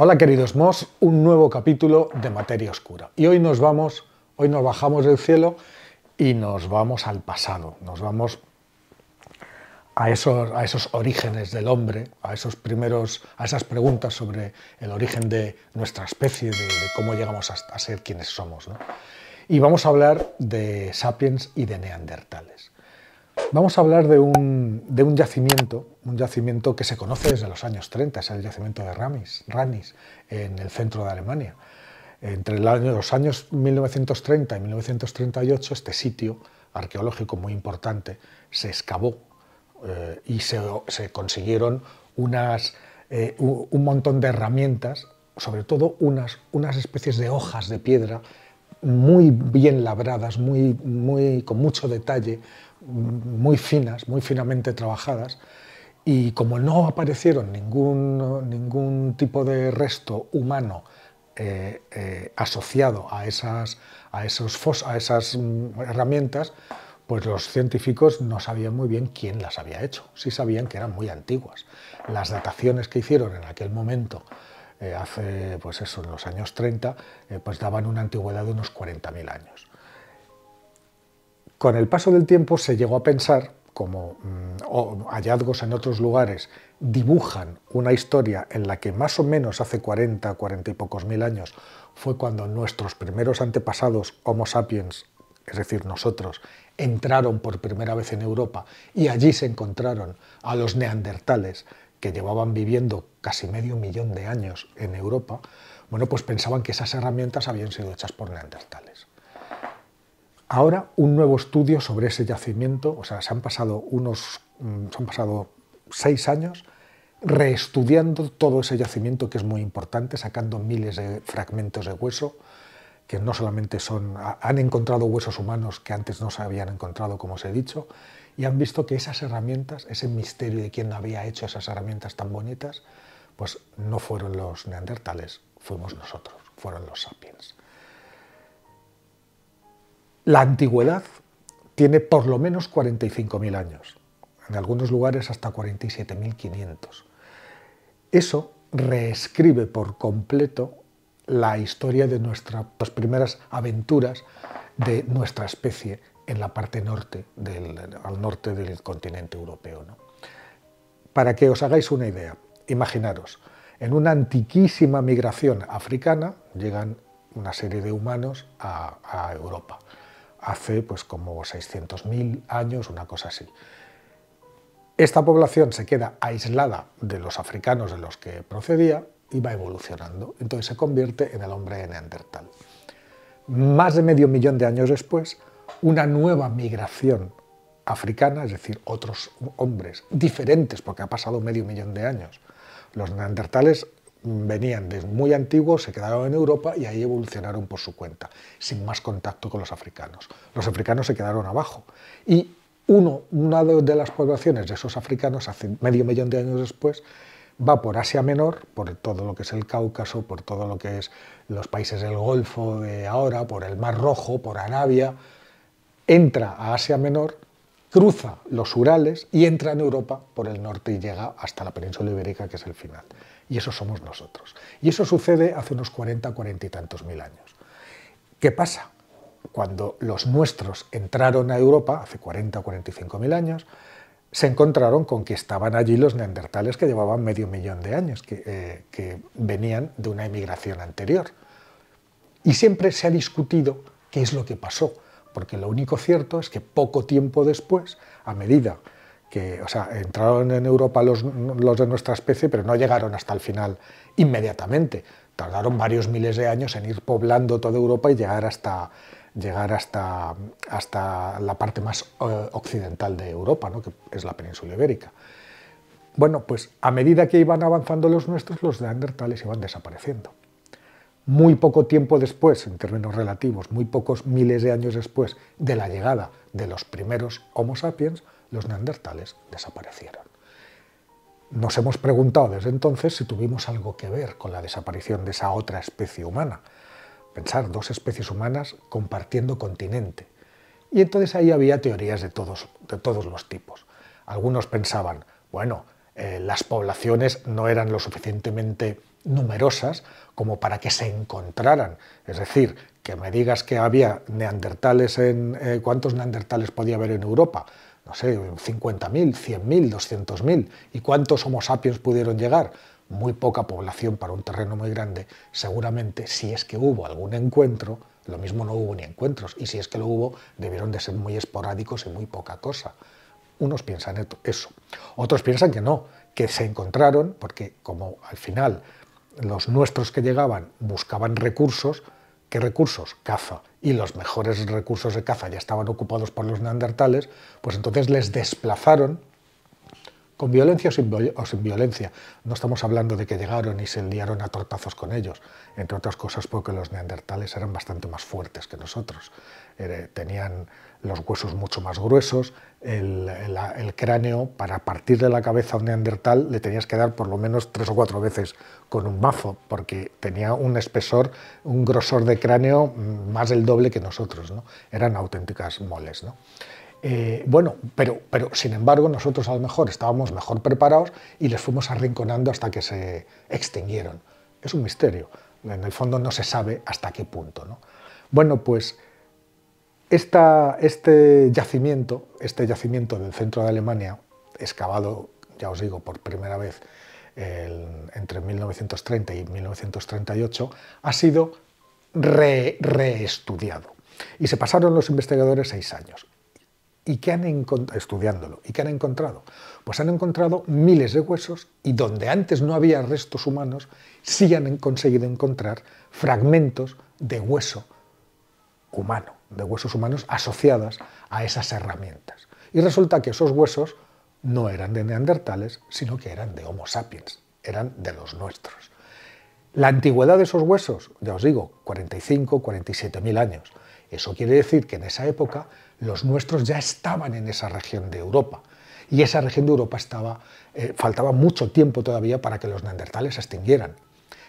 Hola queridos Moss, un nuevo capítulo de Materia Oscura. Y hoy nos vamos, hoy nos bajamos del cielo y nos vamos al pasado, nos vamos a esos, a esos orígenes del hombre, a esos primeros, a esas preguntas sobre el origen de nuestra especie, de, cómo llegamos a, ser quienes somos. Y vamos a hablar de sapiens y de neandertales. Vamos a hablar de un de un yacimiento, un yacimiento que se conoce desde los años 30, es el yacimiento de Ramis, Ranis, en el centro de Alemania. Entre los años 1930 y 1938, este sitio arqueológico muy importante se excavó eh, y se, consiguieron unas, eh, un montón de herramientas, sobre todo unas, unas especies de hojas de piedra muy bien labradas, muy, muy, con mucho detalle, muy finas, muy finamente trabajadas, y como no aparecieron ningún, ningún tipo de resto humano eh, eh, asociado a esas, a, esos a esas mm, herramientas, pues los científicos no sabían muy bien quién las había hecho, sí sabían que eran muy antiguas. Las dataciones que hicieron en aquel momento, eh, hace pues eso, en los años 30, pues daban una antigüedad de unos 40.000 años. Con el paso del tiempo se llegó a pensar, como mm, hallazgos en otros lugares dibujan una historia en la que más o menos hace 40, 40 y pocos mil años fue cuando nuestros primeros antepasados, Homo sapiens, es decir, nosotros, entraron por primera vez en Europa y allí se encontraron a los neandertales que llevaban viviendo casi medio millón de años en Europa, bueno, pues pensaban que esas herramientas habían sido hechas por neandertales. Ahora un nuevo estudio sobre ese yacimiento, o sea, se han pasado unos, mm, pasado seis años reestudiando todo ese yacimiento que es muy importante, sacando miles de fragmentos de hueso, que no solamente son, han encontrado huesos humanos que antes no se habían encontrado, como os he dicho, y han visto que esas herramientas, ese misterio de quién había hecho esas herramientas tan bonitas, pues no fueron los neandertales, fuimos nosotros, fueron los sapiens. La antigüedad tiene por lo menos 45.000 años, en algunos lugares hasta 47.500. Eso reescribe por completo la historia de nuestras primeras aventuras de nuestra especie en la parte norte, del, al norte del continente europeo. Para que os hagáis una idea, imaginaros, en una antiquísima migración africana llegan una serie de humanos a Europa hace pues como 600.000 años, una cosa así. Esta población se queda aislada de los africanos de los que procedía y va evolucionando. Entonces se convierte en el hombre neandertal. Más de medio millón de años después, una nueva migración africana, es decir, otros hombres diferentes, porque ha pasado medio millón de años. Los neandertales venían de muy antiguos, se quedaron en Europa y ahí evolucionaron por su cuenta, sin más contacto con los africanos. Los africanos se quedaron abajo y uno, una de las poblaciones de esos africanos, hace medio millón de años después, va por Asia Menor, por todo lo que es el Cáucaso, por todo lo que es los países del Golfo de ahora, por el Mar Rojo, por Arabia, entra a Asia Menor, cruza los Urales y entra en Europa por el norte y llega hasta la península ibérica, que es el final. Y eso somos nosotros. Y eso sucede hace unos 40, 40 y tantos mil años. ¿Qué pasa? Cuando los nuestros entraron a Europa, hace 40, o 45 mil años, se encontraron con que estaban allí los neandertales que llevaban medio millón de años, que, eh, que venían de una emigración anterior. Y siempre se ha discutido qué es lo que pasó, porque lo único cierto es que poco tiempo después, a medida que, o sea, entraron en Europa los, de nuestra especie, pero no llegaron hasta el final inmediatamente. Tardaron varios miles de años en ir poblando toda Europa y llegar hasta, llegar hasta, hasta la parte más eh, occidental de Europa, que es la península ibérica. Bueno, pues a medida que iban avanzando los nuestros, los neandertales iban desapareciendo. Muy poco tiempo después, en términos relativos, muy pocos miles de años después de la llegada de los primeros Homo sapiens, los neandertales desaparecieron. Nos hemos preguntado desde entonces si tuvimos algo que ver con la desaparición de esa otra especie humana. Pensar dos especies humanas compartiendo continente. Y entonces ahí había teorías de todos, de todos los tipos. Algunos pensaban, bueno, eh, las poblaciones no eran lo suficientemente numerosas como para que se encontraran. Es decir, que me digas que había neandertales en... Eh, ¿Cuántos neandertales podía haber en Europa? no sé, 50.000, 100.000, 200.000. ¿Y cuántos Homo sapiens pudieron llegar? Muy poca población para un terreno muy grande. Seguramente, si es que hubo algún encuentro, lo mismo no hubo ni encuentros. Y si es que lo hubo, debieron de ser muy esporádicos y muy poca cosa. Unos piensan eso. Otros piensan que no, que se encontraron porque como al final los nuestros que llegaban buscaban recursos, ¿qué recursos? Caza y los mejores recursos de caza ya estaban ocupados por los neandertales, pues entonces les desplazaron con violencia o sin, violencia. No estamos hablando de que llegaron y se liaron a tortazos con ellos, entre otras cosas porque los neandertales eran bastante más fuertes que nosotros. Eh, tenían los huesos mucho más gruesos, el, cráneo, para partir de la cabeza a un neandertal le tenías que dar por lo menos tres o cuatro veces con un mazo, porque tenía un espesor, un grosor de cráneo mm, más del doble que nosotros. ¿no? Eran auténticas moles. ¿no? Eh, bueno, pero, sin embargo nosotros a lo mejor estábamos mejor preparados y les fuimos arrinconando hasta que se extinguieron. Es un misterio. En el fondo no se sabe hasta qué punto. Bueno, pues este yacimiento, este yacimiento del centro de Alemania, excavado, ya os digo, por primera vez entre 1930 y 1938, ha sido reestudiado. y se pasaron los investigadores seis años. ¿Y qué han encontrado? Estudiándolo. ¿Y han encontrado? Pues han encontrado miles de huesos y donde antes no había restos humanos, sí han conseguido encontrar fragmentos de hueso humano, de huesos humanos asociadas a esas herramientas. Y resulta que esos huesos no eran de neandertales, sino que eran de Homo sapiens, eran de los nuestros. La antigüedad de esos huesos, ya os digo, 45, 47 mil años. Eso quiere decir que en esa época los nuestros ya estaban en esa región de Europa y esa región de Europa estaba, eh, faltaba mucho tiempo todavía para que los neandertales se extinguieran.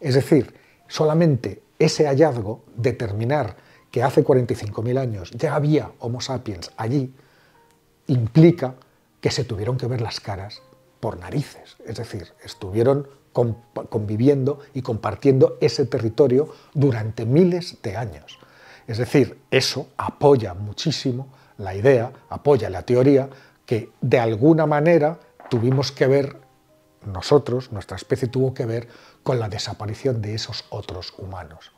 Es decir, solamente ese hallazgo, determinar que hace 45.000 años ya había Homo sapiens allí, implica que se tuvieron que ver las caras por narices, es decir, estuvieron conviviendo y compartiendo ese territorio durante miles de años. Es decir, eso apoya muchísimo la idea, apoya la teoría que de alguna manera tuvimos que ver nosotros, nuestra especie tuvo que ver con la desaparición de esos otros humanos.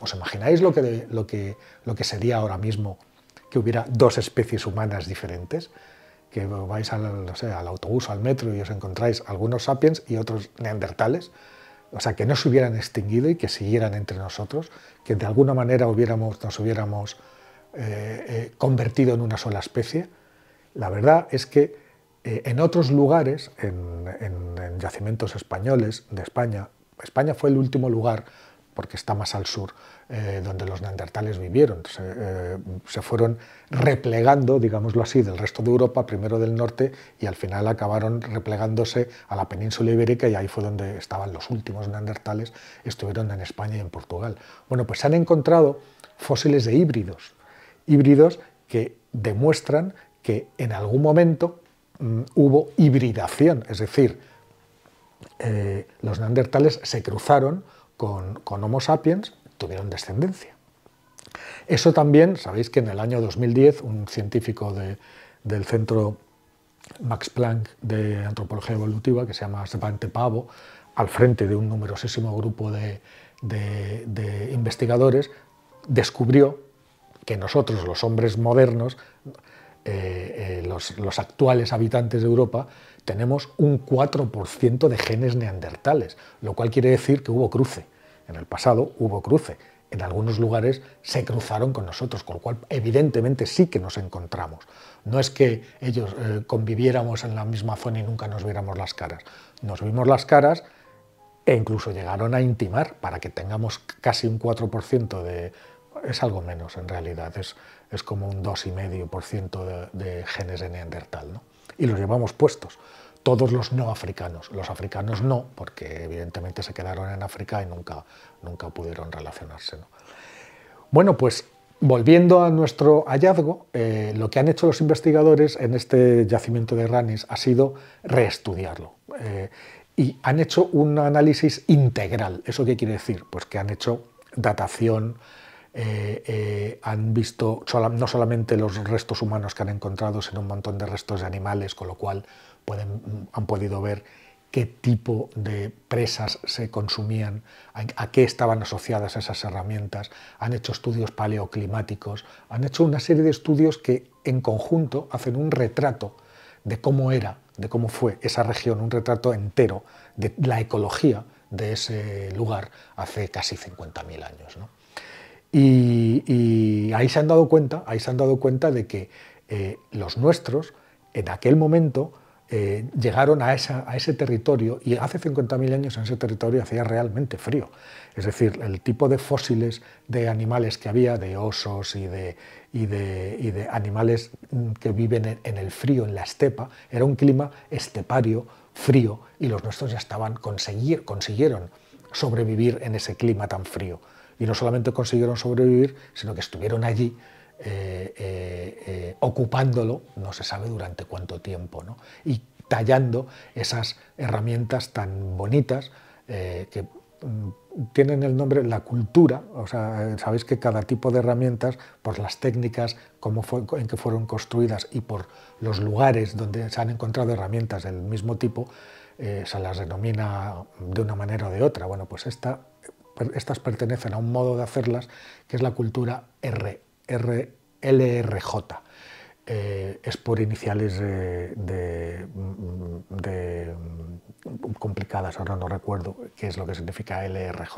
¿Os imagináis lo que, sería ahora mismo que hubiera dos especies humanas diferentes? Que vais al, al autobús, al metro y os encontráis algunos sapiens y otros neandertales o sea, que no se hubieran extinguido y que siguieran entre nosotros, que de alguna manera nos hubiéramos eh, eh, convertido en una sola especie. La verdad es que eh, en otros lugares, en, yacimientos españoles de España, España fue el último lugar porque está más al sur eh, donde los neandertales vivieron. Eh, se, fueron replegando, digámoslo así, del resto de Europa, primero del norte, y al final acabaron replegándose a la península ibérica y ahí fue donde estaban los últimos neandertales, estuvieron en España y en Portugal. Bueno, pues se han encontrado fósiles de híbridos, híbridos que demuestran que en algún momento mm, hubo hibridación, es decir, eh, los neandertales se cruzaron con, Homo sapiens tuvieron descendencia. Eso también, sabéis que en el año 2010 un científico del centro Max Planck de Antropología Evolutiva, que se llama Sebastián Pavo, al frente de un numerosísimo grupo de, investigadores, descubrió que nosotros, los hombres modernos, eh, eh, los, actuales habitantes de Europa, tenemos un 4% de genes neandertales, lo cual quiere decir que hubo cruce. En el pasado hubo cruce. En algunos lugares se cruzaron con nosotros, con lo cual evidentemente sí que nos encontramos. No es que ellos eh, conviviéramos en la misma zona y nunca nos viéramos las caras. Nos vimos las caras e incluso llegaron a intimar para que tengamos casi un 4% de... Es algo menos en realidad, es, es como un 2,5% de, de genes de Neandertal. ¿no? y los llevamos puestos. Todos los no africanos. Los africanos no, porque evidentemente se quedaron en África y nunca, nunca pudieron relacionarse. Bueno, pues Volviendo a nuestro hallazgo, eh, lo que han hecho los investigadores en este yacimiento de Ranis ha sido reestudiarlo. Eh, y han hecho un análisis integral. ¿Eso qué quiere decir? Pues que han hecho datación, eh, eh, han visto no solamente los restos humanos que han encontrado, sino un montón de restos de animales, con lo cual han podido ver qué tipo de presas se consumían, a, qué estaban asociadas esas herramientas, han hecho estudios paleoclimáticos, han hecho una serie de estudios que en conjunto hacen un retrato de cómo era, de cómo fue esa región, un retrato entero de la ecología de ese lugar hace casi 50.000 años. Y, ahí se han dado cuenta, ahí se han dado cuenta de que eh, los nuestros en aquel momento eh, llegaron a, ese territorio y hace 50.000 años en ese territorio hacía realmente frío. Es decir, el tipo de fósiles de animales que había, de osos y de, animales mm, que viven en, el frío, en la estepa, era un clima estepario, frío, y los nuestros ya estaban, consiguieron sobrevivir en ese clima tan frío y no solamente consiguieron sobrevivir, sino que estuvieron allí eh, eh, eh, ocupándolo, no se sabe durante cuánto tiempo, ¿no? y tallando esas herramientas tan bonitas que mm, tienen el nombre la cultura, o sea, sabéis que cada tipo de herramientas, por las técnicas cómo fue, en que fueron construidas y por los lugares donde se han encontrado herramientas del mismo tipo, se las denomina de una manera o de otra. Bueno, pues esta estas pertenecen a un modo de hacerlas que es la cultura R, LRJ. Eh, es por iniciales complicadas, ahora no recuerdo qué es lo que significa LRJ,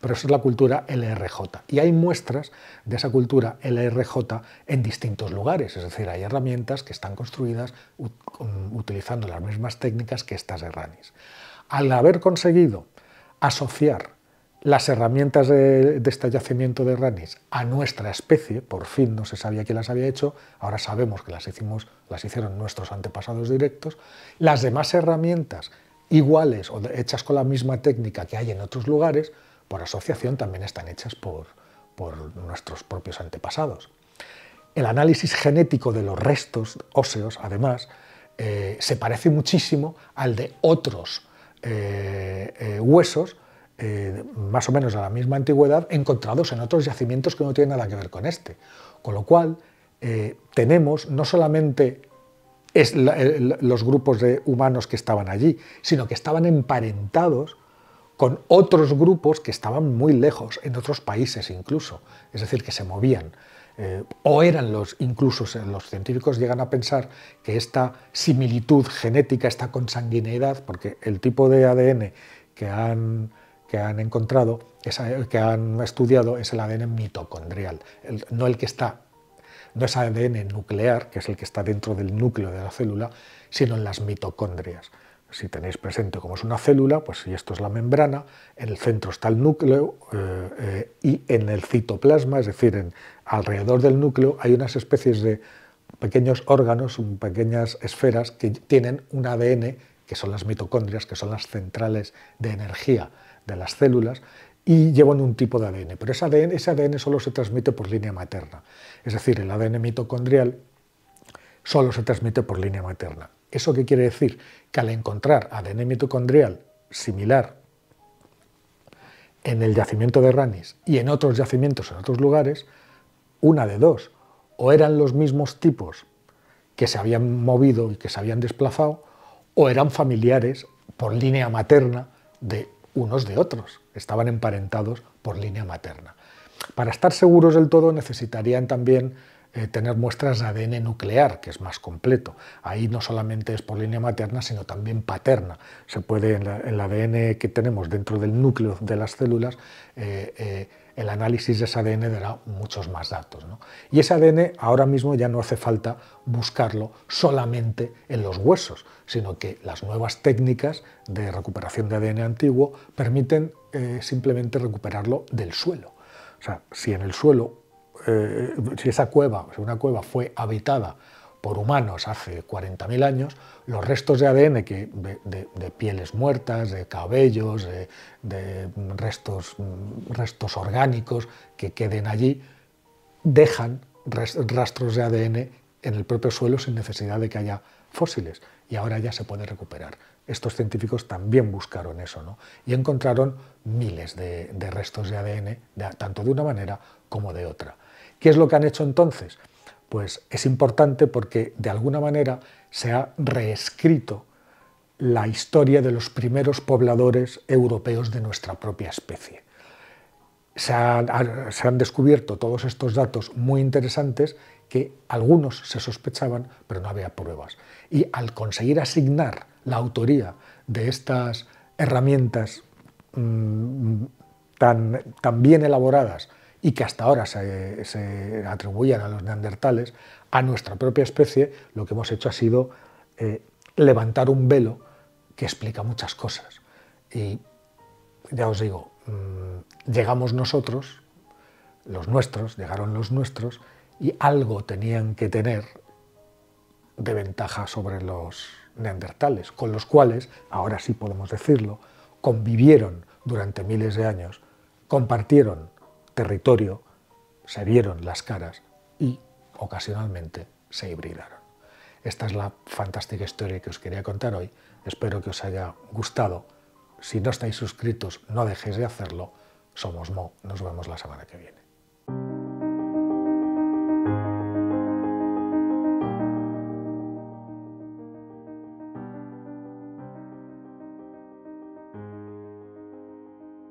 pero esa es la cultura LRJ. Y hay muestras de esa cultura LRJ en distintos lugares, es decir, hay herramientas que están construidas utilizando las mismas técnicas que estas RANIS. Al haber conseguido asociar las herramientas de, estallacimiento este yacimiento de ranis a nuestra especie, por fin no se sabía quién las había hecho, ahora sabemos que las, hicimos, las hicieron nuestros antepasados directos, las demás herramientas iguales o hechas con la misma técnica que hay en otros lugares, por asociación también están hechas por, por nuestros propios antepasados. El análisis genético de los restos óseos, además, eh, se parece muchísimo al de otros eh, eh, huesos, eh, más o menos a la misma antigüedad, encontrados en otros yacimientos que no tienen nada que ver con este. Con lo cual, eh, tenemos no solamente los grupos de humanos que estaban allí, sino que estaban emparentados con otros grupos que estaban muy lejos, en otros países incluso, es decir, que se movían. Eh, o eran los, incluso los científicos llegan a pensar que esta similitud genética, esta consanguineidad, porque el tipo de ADN que han que han encontrado, que han estudiado, es el ADN mitocondrial, no el que está, no es ADN nuclear, que es el que está dentro del núcleo de la célula, sino en las mitocondrias. Si tenéis presente cómo es una célula, pues si esto es la membrana, en el centro está el núcleo eh, eh, y en el citoplasma, es decir, alrededor del núcleo hay unas especies de pequeños órganos, pequeñas esferas que tienen un ADN, que son las mitocondrias, que son las centrales de energía de las células y llevan un tipo de ADN, pero ese ADN, ese ADN solo se transmite por línea materna, es decir, el ADN mitocondrial solo se transmite por línea materna. ¿Eso qué quiere decir? Que al encontrar ADN mitocondrial similar en el yacimiento de Ranis y en otros yacimientos en otros lugares, una de dos, o eran los mismos tipos que se habían movido y que se habían desplazado, o eran familiares por línea materna de unos de otros, estaban emparentados por línea materna. Para estar seguros del todo necesitarían también eh, tener muestras de ADN nuclear, que es más completo. Ahí no solamente es por línea materna, sino también paterna. Se puede, en, el ADN que tenemos dentro del núcleo de las células, eh, eh, el análisis de ese ADN dará muchos más datos. Y ese ADN ahora mismo ya no hace falta buscarlo solamente en los huesos, sino que las nuevas técnicas de recuperación de ADN antiguo permiten eh, simplemente recuperarlo del suelo. O sea, si en el suelo, eh, si esa cueva, si una cueva fue habitada por humanos hace 40.000 años, los restos de ADN de, pieles muertas, de cabellos, de, restos, restos orgánicos que queden allí, dejan rastros de ADN en el propio suelo sin necesidad de que haya fósiles. Y ahora ya se puede recuperar. Estos científicos también buscaron eso, ¿no? Y encontraron miles de, restos de ADN, tanto de una manera como de otra. ¿Qué es lo que han hecho entonces? pues es importante porque de alguna manera se ha reescrito la historia de los primeros pobladores europeos de nuestra propia especie. Se, han descubierto todos estos datos muy interesantes que algunos se sospechaban, pero no había pruebas. Y al conseguir asignar la autoría de estas herramientas mm, tan bien elaboradas, y que hasta ahora se, atribuían a los neandertales, a nuestra propia especie, lo que hemos hecho ha sido eh, levantar un velo que explica muchas cosas. Y ya os digo, mm, llegamos nosotros, los nuestros, llegaron los nuestros, y algo tenían que tener de ventaja sobre los neandertales, con los cuales, ahora sí podemos decirlo, convivieron durante miles de años, compartieron territorio se vieron las caras y ocasionalmente se hibridaron. Esta es la fantástica historia que os quería contar hoy. Espero que os haya gustado. Si no estáis suscritos, no dejéis de hacerlo. Somos Mo. Nos vemos la semana que viene.